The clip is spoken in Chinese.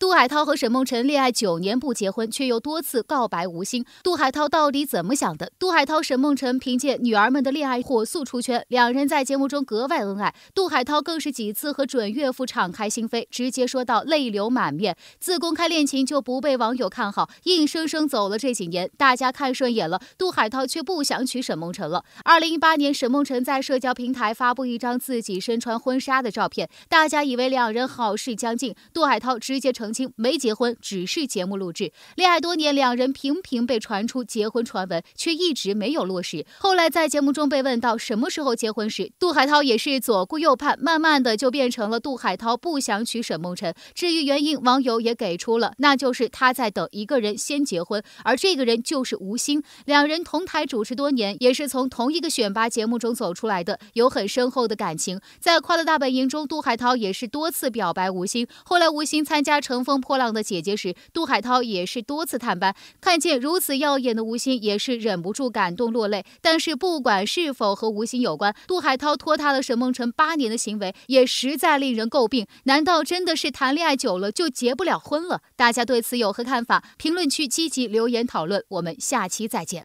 杜海涛和沈梦辰恋爱九年不结婚，却又多次告白无心。杜海涛到底怎么想的？杜海涛、沈梦辰凭借女儿们的恋爱火速出圈，两人在节目中格外恩爱。杜海涛更是几次和准岳父敞开心扉，直接说到泪流满面。自公开恋情就不被网友看好，硬生生走了这几年，大家看顺眼了，杜海涛却不想娶沈梦辰了。二零一八年，沈梦辰在社交平台发布一张自己身穿婚纱的照片，大家以为两人好事将近，杜海涛直接成。没结婚，只是节目录制。恋爱多年，两人频频被传出结婚传闻，却一直没有落实。后来在节目中被问到什么时候结婚时，杜海涛也是左顾右盼，慢慢的就变成了杜海涛不想娶沈梦辰。至于原因，网友也给出了，那就是他在等一个人先结婚，而这个人就是吴昕。两人同台主持多年，也是从同一个选拔节目中走出来的，有很深厚的感情。在《快乐大本营》中，杜海涛也是多次表白吴昕。后来吴昕参加成乘风破浪的姐姐时，杜海涛也是多次探班，看见如此耀眼的吴昕，也是忍不住感动落泪。但是，不管是否和吴昕有关，杜海涛拖沓了沈梦辰八年的行为，也实在令人诟病。难道真的是谈恋爱久了就结不了婚了？大家对此有何看法？评论区积极留言讨论。我们下期再见。